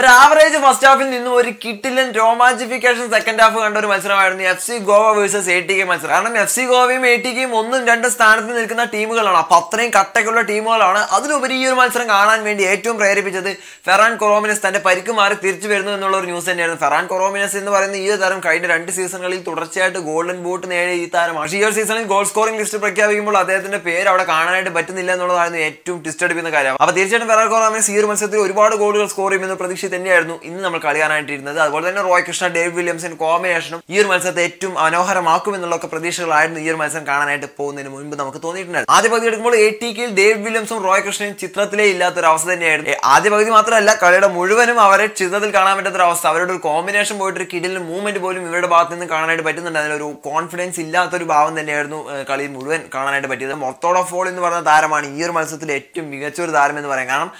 ഒരു average first ഹാഫിൽ നിന്നും ഒരു കിട്ടിലൻ രോമാഞ്ചിഫിക്കേഷൻ സെക്കൻഡ് ഹാഫ് കണ്ട ഒരു മത്സരമായിരുന്നു F C Goa versus A T K മത്സരം കാരണം എഫ് സി ഗോവയും എ ടി കെയും ഒന്നും രണ്ടും സ്ഥാനത്ത് നിൽക്കുന്ന ടീമുകളാണ് അപ്പൊ അത്രയും കട്ടയ്ക്കുള്ള ടീമുകളാണ് അതിലുപരി ഈ ഒരു മത്സരം കാണാൻ വേണ്ടി ഏറ്റവും പ്രേരിപ്പിച്ചത് ഫെറാൻ കൊറോമിനസ് തന്റെ പരിക്ക് മാറി തിരിച്ചു വരുന്നു എന്നുള്ള ഒരു ന്യൂസ് തന്നെയായിരുന്നു ഫെറാൻ കൊറോമിനസ് എന്ന് പറയുന്ന ഈ താരം കഴിഞ്ഞ രണ്ട് സീസണുകളിൽ തുടർച്ചയായിട്ട് ഗോൾഡൻ ബൂട്ട് നേടിയ ഈ താരമാണ് ഈ ഒരു സീസണിൽ ഗോൾ സ്കോറിംഗ് ലിസ്റ്റ് പ്രഖ്യാപിക്കുമ്പോൾ അദ്ദേഹത്തിന്റെ പേര് അവിടെ കാണാനായിട്ട് പറ്റുന്നില്ല എന്നുള്ളതായിരുന്നു ഏറ്റവും ട്വിസ്റ്റ് അടിപ്പിക്കുന്ന കാര്യം അപ്പോൾ തീർച്ചയായിട്ടും ഫെറാൻ കൊറോമിനസ് ഈ ഒരു മത്സരത്തിൽ ഒരുപാട് ഗോളുകൾ സ്കോർ ചെയ്യുമെന്ന് പ്രതീക്ഷ പ്രതീക്ഷ തന്നെയായിരുന്നു ഇന്ന് നമ്മൾ കളി അതുപോലെ തന്നെ റോയ് കൃഷ്ണ ഡേവിഡ് വില്യംസൺ കോമ്പിനേഷനും ഈ ഒരു മത്സരത്തെ ഏറ്റവും മനോഹരമാക്കുമെന്നുള്ളൊക്കെ പ്രതീക്ഷകളായിരുന്നു ഈ ഒരു മത്സരം കാണാനായിട്ട് പോകുന്നതിന് മുൻപ് നമുക്ക് തോന്നിയിട്ടുണ്ടായിരുന്നു ആദ്യ പകുതി എടുക്കുമ്പോൾ എ ടി കെയിൽ ഡേവിഡ് വില്യംസും റോയ് കൃഷ്ണയും ചിത്രത്തിലേ ഇല്ലാത്തൊരു അവസ്ഥ തന്നെയായിരുന്നു ആദ്യ പകുതി മാത്രമല്ല കളിയുടെ മുഴുവനും അവരെ ചിത്രത്തിൽ കാണാൻ ഒരു അവസ്ഥ അവരുടെ ഒരു കോമ്പിനേഷൻ പോയിട്ട് ഒരു കിടിലിന് മൂവ്മെന്റ് പോലും ഇവരുടെ ഭാഗത്ത് നിന്ന് കാണാനായിട്ട് പറ്റുന്നുണ്ട് അതിലൊരു കോൺഫിഡൻസ് ഇല്ലാത്തൊരു ഭാവം തന്നെയായിരുന്നു കളി മുഴുവൻ കാണാനായിട്ട് പറ്റിയത് മൊത്തോഡ് ഓഫ് ഫോൾ എന്ന് പറഞ്ഞ താരമാണ് ഈ ഒരു മത്സരത്തിൽ ഏറ്റവും മികച്ച ഒരു താരം എന്ന് പറയാം കാരണം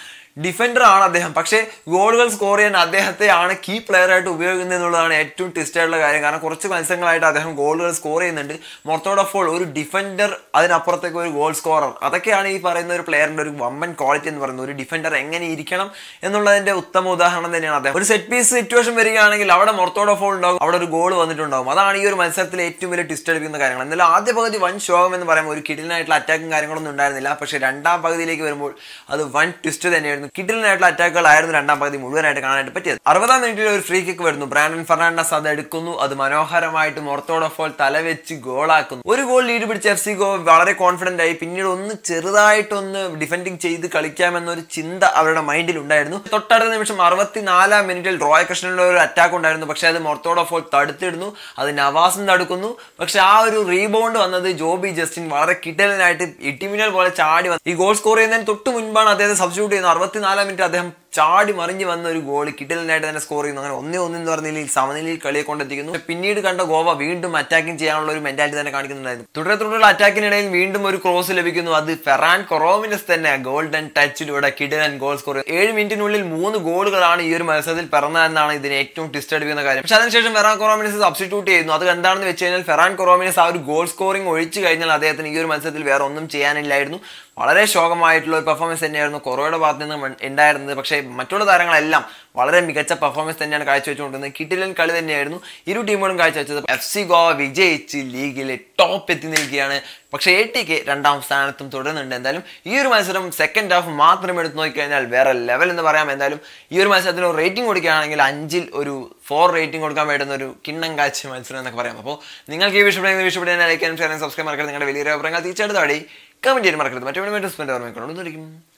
ഡിഫൻഡർ ആണ് അദ്ദേഹം പക്ഷേ ഗോളുകൾ സ്കോർ ചെയ്യാൻ അദ്ദേഹത്തെ ആണ് കീ പ്ലെയർ ആയിട്ട് ഉപയോഗിക്കുന്നത് എന്നുള്ളതാണ് ഏറ്റവും ട്വിസ്റ്റ് കാര്യം കാരണം കുറച്ച് മത്സരങ്ങളായിട്ട് അദ്ദേഹം ഗോളുകൾ സ്കോർ ചെയ്യുന്നുണ്ട് മൊത്തോട് ഒരു ഡിഫൻഡർ അതിനപ്പുറത്തേക്ക് ഒരു ഗോൾ സ്കോറർ അതൊക്കെയാണ് ഈ പറയുന്ന ഒരു പ്ലെയറിൻ്റെ ഒരു വമ്പൻ ക്വാളിറ്റി എന്ന് പറയുന്നത് ഒരു ഡിഫൻഡർ എങ്ങനെ ഇരിക്കണം എന്നുള്ളതിൻ്റെ ഉത്തമ ഉദാഹരണം തന്നെയാണ് അദ്ദേഹം ഒരു സെറ്റ് പീസ് സിറ്റുവേഷൻ വരികയാണെങ്കിൽ അവിടെ മൊത്തോട് ഉണ്ടാകും അവിടെ ഒരു ഗോൾ വന്നിട്ടുണ്ടാകും അതാണ് ഈ ഒരു മത്സരത്തിലെ ഏറ്റവും വലിയ ട്വിസ്റ്റ് അടിക്കുന്ന കാര്യങ്ങൾ എന്നാലും ആദ്യ പകുതി വൻ ശോകം എന്ന് പറയുമ്പോൾ ഒരു കിടിലനായിട്ടുള്ള അറ്റാക്കും കാര്യങ്ങളൊന്നും ഉണ്ടായിരുന്നില്ല പക്ഷേ രണ്ടാം പകുതിയിലേക്ക് വരുമ്പോൾ അത് വൺ ട്വിസ്റ്റ് തന്നെയായിരുന്നു കിഡിലിനായിട്ടുള്ള അറ്റാക്കുകളായിരുന്നു രണ്ടാം പകുതി മുഴുവനായിട്ട് കാണാനായിട്ട് പറ്റിയത് അറുപതാം മിനിറ്റിൽ ഒരു ഫ്രീ കിക്ക് വരുന്നു ബ്രാൻഡൻ ഫെർണാണ്ടസ് അത് എടുക്കുന്നു അത് മനോഹരമായിട്ട് മൊർത്തോടൊഫോൾ തലവെച്ച് ഗോളാക്കുന്നു ഒരു ഗോൾ ലീഡ് പിടിച്ച എഫ് സി ഗോ വളരെ കോൺഫിഡന്റ് ആയി പിന്നീട് ഒന്ന് ചെറുതായിട്ടൊന്ന് ഡിഫെൻഡിങ് ചെയ്ത് കളിക്കാമെന്നൊരു ചിന്ത അവരുടെ മൈൻഡിൽ ഉണ്ടായിരുന്നു തൊട്ടടുത്ത നിമിഷം അറുപത്തിനാലാം മിനിറ്റിൽ റോയ കൃഷ്ണന്റെ ഒരു അറ്റാക്ക് ഉണ്ടായിരുന്നു പക്ഷേ അത് മൊർത്തോടൊഫോൾ തടുത്തിടുന്നു അത് നവാസും തടുക്കുന്നു പക്ഷെ ആ ഒരു റീബൗണ്ട് വന്നത് ജോബി ജസ്റ്റിൻ വളരെ കിട്ടലിനായിട്ട് ഇട്ടിമിനൽ പോലെ ചാടി വന്നു ഈ ഗോൾ സ്കോർ ചെയ്യുന്നതിന് തൊട്ട് മുൻപാണ് അദ്ദേഹത്തെ സബ്സ്റ്റിറ്റ്യൂട്ട് ചെയ്യുന്നത് അറുപത്തി അറുപത്തിനാലാം മിനിറ്റ് അദ്ദേഹം ചാടി മറിഞ്ഞ് വന്ന ഒരു ഗോൾ കിട്ടലിനായിട്ട് തന്നെ സ്കോർ ചെയ്യുന്നു അങ്ങനെ ഒന്നേ എന്ന് പറഞ്ഞ നിലയിൽ സമനിലയിൽ കളിയെ കൊണ്ടെത്തിക്കുന്നു പിന്നീട് കണ്ട ഗോവ വീണ്ടും അറ്റാക്കിംഗ് ചെയ്യാനുള്ള ഒരു മെന്റാലിറ്റി തന്നെ കാണിക്കുന്നുണ്ടായിരുന്നു തുടരെ തുടരെയുള്ള അറ്റാക്കിനിടയിൽ വീണ്ടും ഒരു ക്രോസ് ലഭിക്കുന്നു അത് ഫെറാൻ കൊറോമിനസ് തന്നെ ഗോൾഡൻ ടച്ചിലൂടെ കിടലൻ ഗോൾ സ്കോർ ഏഴ് മിനിറ്റിനുള്ളിൽ മൂന്ന് ഗോളുകളാണ് ഈ ഒരു മത്സരത്തിൽ പിറന്നതെന്നാണ് ഇതിന് ഏറ്റവും ടിസ്റ്റ് അടിക്കുന്ന കാര്യം പക്ഷെ അതിനുശേഷം ഫെറാൻ കൊറോമിനസ് സബ്സ്റ്റിറ്റ്യൂട്ട് ചെയ്യുന്നു അത് എന്താണെന്ന് വെച്ച് കഴിഞ്ഞാൽ ഫെറാൻ കൊറോമിനസ് ആ ഒരു ഗോൾ സ്കോറിംഗ് ഒഴിച്ചു കഴിഞ്ഞാൽ അദ്ദേഹത്തിന് ഈ ഒരു മത്സരത്തിൽ വേറെ ഒന്നും ചെയ്യാനില്ലായിരുന്നു വളരെ ശോകമായിട്ടുള്ള ഒരു പെർഫോമൻസ് തന്നെയായിരുന്നു കൊറോയുടെ ഭാഗത്ത് നിന്ന് ഉണ്ടായിരുന്നത് പക്ഷേ മറ്റുള്ള താരങ്ങളെല്ലാം വളരെ മികച്ച പെർഫോമൻസ് തന്നെയാണ് കാഴ്ചവെച്ചുകൊണ്ടിരുന്നത് കിട്ടിലൻ കളി തന്നെയായിരുന്നു ഇരു ടീമുകളും കാഴ്ചവെച്ചത് എഫ് സി ഗോവ വിജയിച്ച് ലീഗിലെ ടോപ്പ് എത്തി നിൽക്കുകയാണ് പക്ഷേ എ ടി കെ രണ്ടാം സ്ഥാനത്തും തുടരുന്നുണ്ട് എന്തായാലും ഈ ഒരു മത്സരം സെക്കൻഡ് ഹാഫ് മാത്രം എടുത്തു നോക്കിക്കഴിഞ്ഞാൽ വേറെ ലെവൽ എന്ന് പറയാം എന്തായാലും ഈ ഒരു മത്സരത്തിന് ഒരു റേറ്റിംഗ് കൊടുക്കുകയാണെങ്കിൽ അഞ്ചിൽ ഒരു ഫോർ റേറ്റിംഗ് കൊടുക്കാൻ പറ്റുന്ന ഒരു കിണ്ണം കാഴ്ച മത്സരം എന്നൊക്കെ പറയാം അപ്പോൾ നിങ്ങൾക്ക് ഈ വിഷയപ്പെടുന്ന വിഷയപ്പെടുന്ന ലൈക്കാനും ഷെയർ സബ്സ്ക്രൈബ് മറക്കരുത് നിങ്ങളുടെ വലിയ അഭിപ്രായങ്ങൾ തീർച്ചയായിട്ടും തടി കമൻറ്റ് ചെയ്യാൻ മറക്കരുത് മറ്റേ മീറ്റ് സ്പെൻഡ് ഓർമ്മ കൊണ്ടുവന്നിരിക്കും